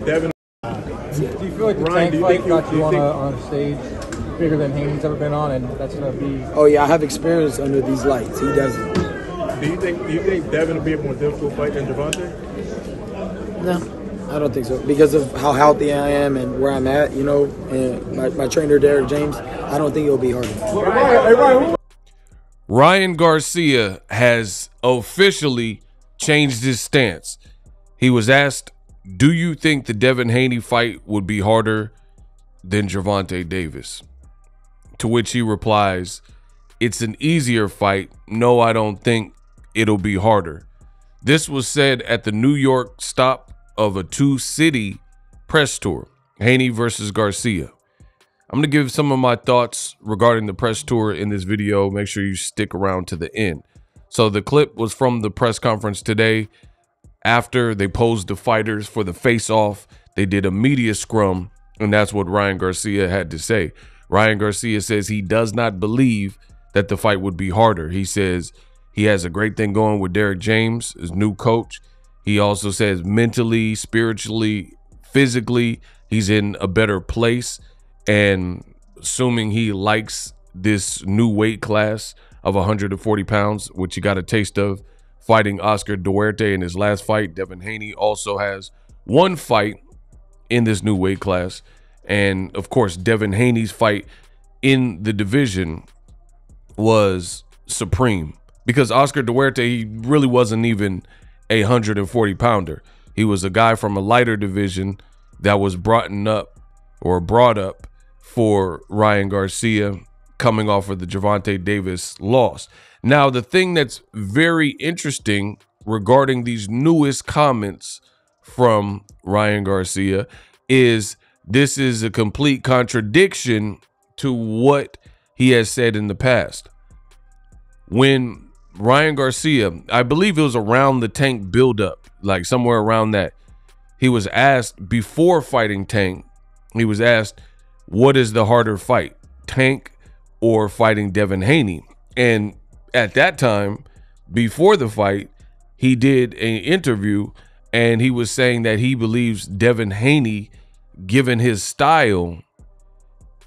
Devin, do you feel like the Ryan, tank fight you got you, you on, a, on a stage bigger than Haney's ever been on, and that's gonna be? Oh yeah, I have experience under these lights. He doesn't. Do you think Do you think Devin will be a more difficult fight than Javante? No, I don't think so because of how healthy I am and where I'm at. You know, and my, my trainer Derek James. I don't think it'll be hard. Ryan Garcia has officially changed his stance. He was asked do you think the Devin Haney fight would be harder than Javante Davis? To which he replies, It's an easier fight. No, I don't think it'll be harder. This was said at the New York stop of a two city press tour Haney versus Garcia. I'm going to give some of my thoughts regarding the press tour in this video. Make sure you stick around to the end. So, the clip was from the press conference today. After they posed the fighters for the face off, they did a media scrum, and that's what Ryan Garcia had to say. Ryan Garcia says he does not believe that the fight would be harder. He says he has a great thing going with Derek James, his new coach. He also says mentally, spiritually, physically, he's in a better place. And assuming he likes this new weight class of 140 pounds, which he got a taste of fighting Oscar Duarte in his last fight. Devin Haney also has one fight in this new weight class. And of course, Devin Haney's fight in the division was supreme because Oscar Duarte, he really wasn't even a 140 pounder. He was a guy from a lighter division that was brought up or brought up for Ryan Garcia coming off of the Javante Davis loss. Now, the thing that's very interesting regarding these newest comments from Ryan Garcia is this is a complete contradiction to what he has said in the past. When Ryan Garcia, I believe it was around the Tank buildup, like somewhere around that, he was asked before fighting Tank, he was asked, What is the harder fight, Tank or fighting Devin Haney. And at that time, before the fight, he did an interview and he was saying that he believes Devin Haney, given his style,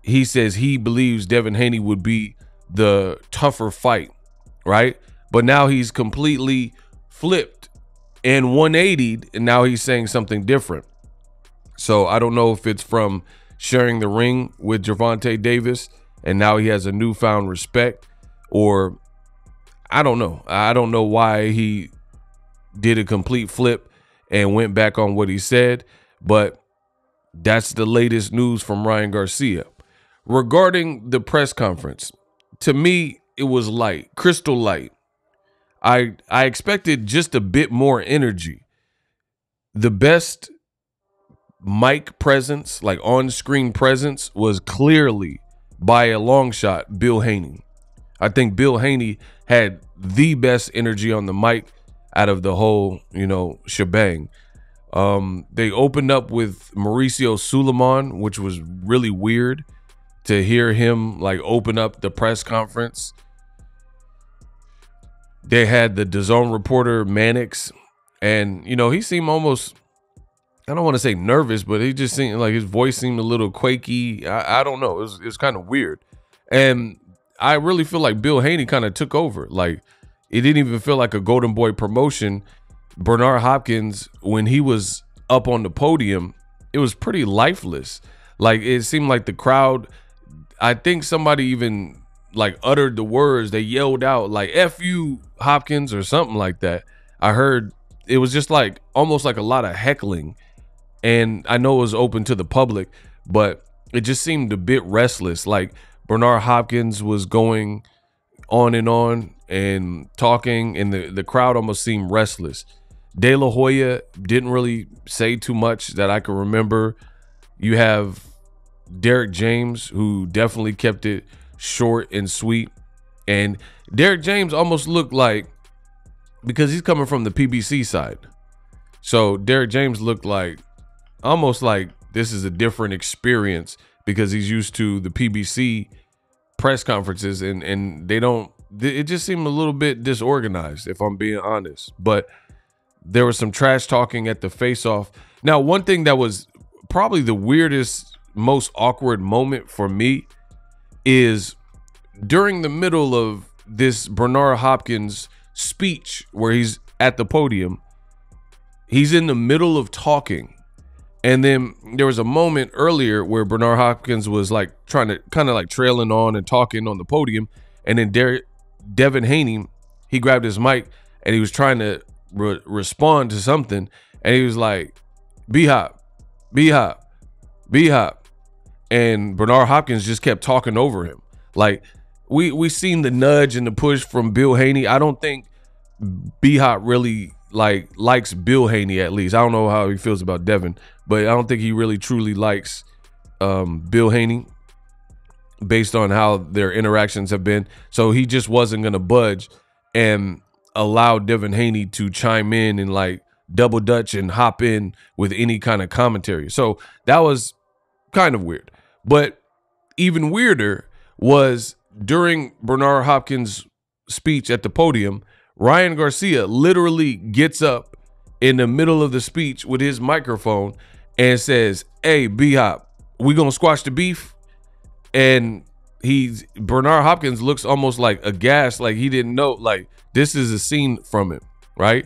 he says he believes Devin Haney would be the tougher fight, right? But now he's completely flipped and 180 and now he's saying something different. So I don't know if it's from sharing the ring with Javante Davis and now he has a newfound respect or I don't know. I don't know why he did a complete flip and went back on what he said, but that's the latest news from Ryan Garcia. Regarding the press conference, to me it was light, crystal light. I I expected just a bit more energy. The best mic presence, like on-screen presence was clearly by a long shot, Bill Haney. I think Bill Haney had the best energy on the mic out of the whole, you know, shebang. Um, they opened up with Mauricio Suleiman, which was really weird to hear him like open up the press conference. They had the DAZN reporter Mannix, and you know he seemed almost I don't want to say nervous, but he just seemed like his voice seemed a little quaky. I, I don't know. It was, it was kind of weird. And I really feel like Bill Haney kind of took over. Like it didn't even feel like a Golden Boy promotion. Bernard Hopkins, when he was up on the podium, it was pretty lifeless. Like it seemed like the crowd, I think somebody even like uttered the words, they yelled out like F you Hopkins or something like that. I heard it was just like almost like a lot of heckling and I know it was open to the public, but it just seemed a bit restless. Like Bernard Hopkins was going on and on and talking, and the, the crowd almost seemed restless. De La Hoya didn't really say too much that I can remember. You have Derek James, who definitely kept it short and sweet. And Derek James almost looked like, because he's coming from the PBC side. So Derek James looked like, almost like this is a different experience because he's used to the PBC press conferences and and they don't it just seemed a little bit disorganized if I'm being honest. But there was some trash talking at the face off. Now, one thing that was probably the weirdest, most awkward moment for me is during the middle of this Bernard Hopkins speech where he's at the podium, he's in the middle of talking and then there was a moment earlier where Bernard Hopkins was like trying to kind of like trailing on and talking on the podium. And then Devin Haney, he grabbed his mic and he was trying to re- respond to something. And he was like, B hop, B hop, B hop. And Bernard Hopkins just kept talking over him. Like, we we seen the nudge and the push from Bill Haney. I don't think B Hop really like likes Bill Haney at least. I don't know how he feels about Devin, but I don't think he really truly likes um, Bill Haney based on how their interactions have been. So he just wasn't gonna budge and allow Devin Haney to chime in and like double dutch and hop in with any kind of commentary. So that was kind of weird. But even weirder was during Bernard Hopkins' speech at the podium, Ryan Garcia literally gets up in the middle of the speech with his microphone and says, Hey, B Hop, we gonna squash the beef. And he's Bernard Hopkins looks almost like aghast, like he didn't know, like this is a scene from it, right?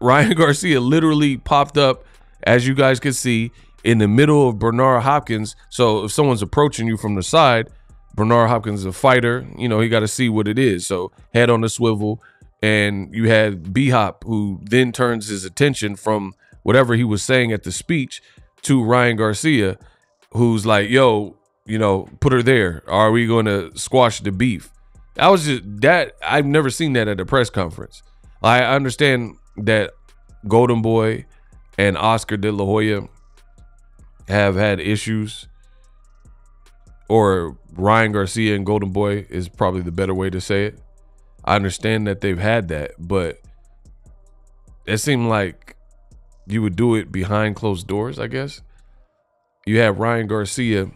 Ryan Garcia literally popped up, as you guys can see, in the middle of Bernard Hopkins. So if someone's approaching you from the side, Bernard Hopkins is a fighter. You know, he got to see what it is. So head on the swivel, and you had B Hop, who then turns his attention from whatever he was saying at the speech to Ryan Garcia, who's like, "Yo, you know, put her there. Are we going to squash the beef?" I was just that I've never seen that at a press conference. I understand that Golden Boy and Oscar De La Hoya have had issues, or Ryan Garcia and Golden Boy is probably the better way to say it I understand that they've had that, but it seemed like you would do it behind closed doors, I guess. You have Ryan Garcia,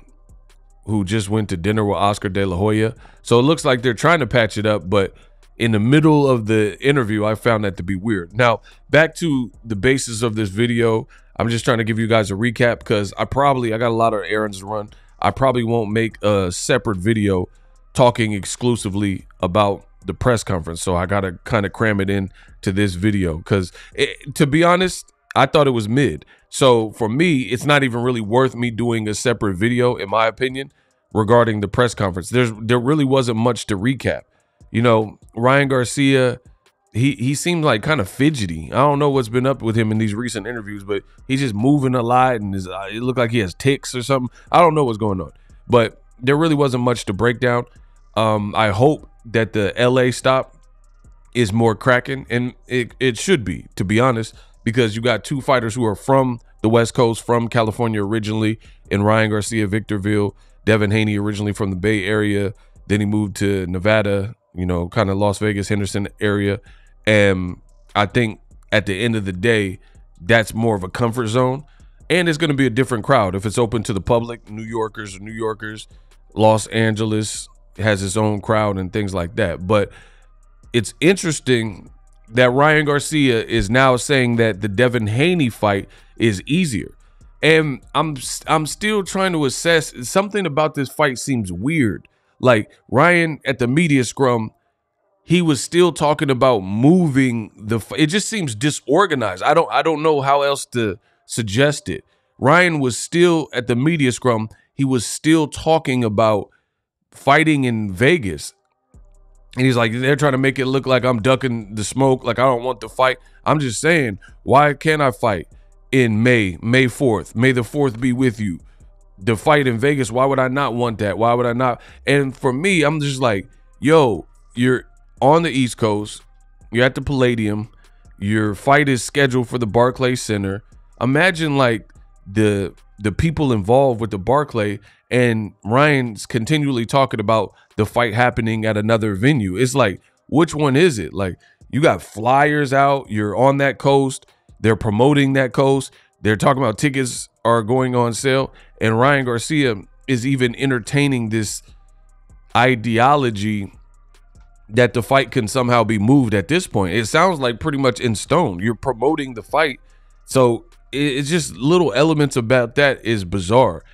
who just went to dinner with Oscar De La Hoya. So it looks like they're trying to patch it up, but in the middle of the interview, I found that to be weird. Now, back to the basis of this video. I'm just trying to give you guys a recap because I probably I got a lot of errands to run. I probably won't make a separate video talking exclusively about the press conference. So I got to kind of cram it in to this video because to be honest, I thought it was mid. So for me, it's not even really worth me doing a separate video, in my opinion, regarding the press conference. There's there really wasn't much to recap. You know, Ryan Garcia, he he seemed like kind of fidgety. I don't know what's been up with him in these recent interviews, but he's just moving a lot and his, uh, it looked like he has ticks or something. I don't know what's going on, but there really wasn't much to break down. Um, I hope that the LA stop is more cracking, and it, it should be, to be honest, because you got two fighters who are from the West Coast, from California originally, and Ryan Garcia, Victorville, Devin Haney originally from the Bay Area. Then he moved to Nevada, you know, kind of Las Vegas, Henderson area. And I think at the end of the day, that's more of a comfort zone. And it's going to be a different crowd if it's open to the public, New Yorkers, New Yorkers, Los Angeles, has its own crowd and things like that. But it's interesting that Ryan Garcia is now saying that the Devin Haney fight is easier. And I'm I'm still trying to assess something about this fight seems weird. Like Ryan at the media scrum, he was still talking about moving the it just seems disorganized. I don't I don't know how else to suggest it. Ryan was still at the media scrum, he was still talking about fighting in Vegas. And he's like, they're trying to make it look like I'm ducking the smoke, like I don't want to fight. I'm just saying, why can't I fight in May, May 4th? May the 4th be with you. The fight in Vegas, why would I not want that? Why would I not? And for me, I'm just like, yo, you're on the East Coast, you're at the Palladium, your fight is scheduled for the Barclay Center. Imagine like the the people involved with the Barclay and Ryan's continually talking about the fight happening at another venue. It's like, which one is it? Like, you got flyers out, you're on that coast, they're promoting that coast, they're talking about tickets are going on sale, and Ryan Garcia is even entertaining this ideology that the fight can somehow be moved at this point. It sounds like pretty much in stone. You're promoting the fight. So it's just little elements about that is bizarre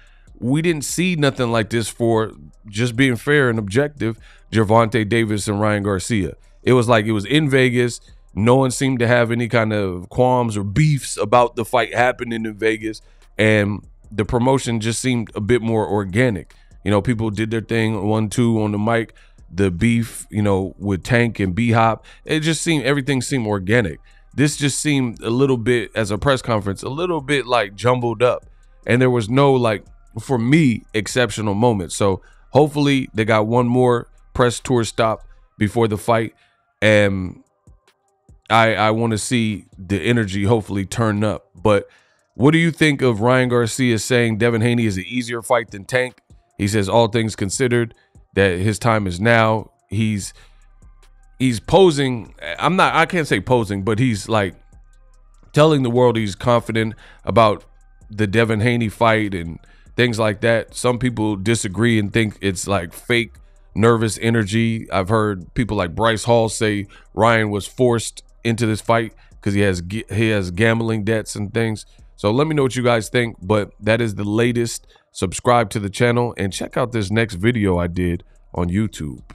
we didn't see nothing like this for just being fair and objective, Javante Davis and Ryan Garcia. It was like it was in Vegas. No one seemed to have any kind of qualms or beefs about the fight happening in Vegas. And the promotion just seemed a bit more organic. You know, people did their thing one, two on the mic. The beef, you know, with Tank and B Hop, it just seemed everything seemed organic. This just seemed a little bit, as a press conference, a little bit like jumbled up. And there was no like for me, exceptional moment. So hopefully they got one more press tour stop before the fight. And I I want to see the energy hopefully turn up. But what do you think of Ryan Garcia saying Devin Haney is an easier fight than Tank? He says all things considered that his time is now. He's he's posing. I'm not I can't say posing, but he's like telling the world he's confident about the Devin Haney fight and things like that. Some people disagree and think it's like fake nervous energy. I've heard people like Bryce Hall say Ryan was forced into this fight because he has he has gambling debts and things. So let me know what you guys think. But that is the latest. Subscribe to the channel and check out this next video I did on YouTube.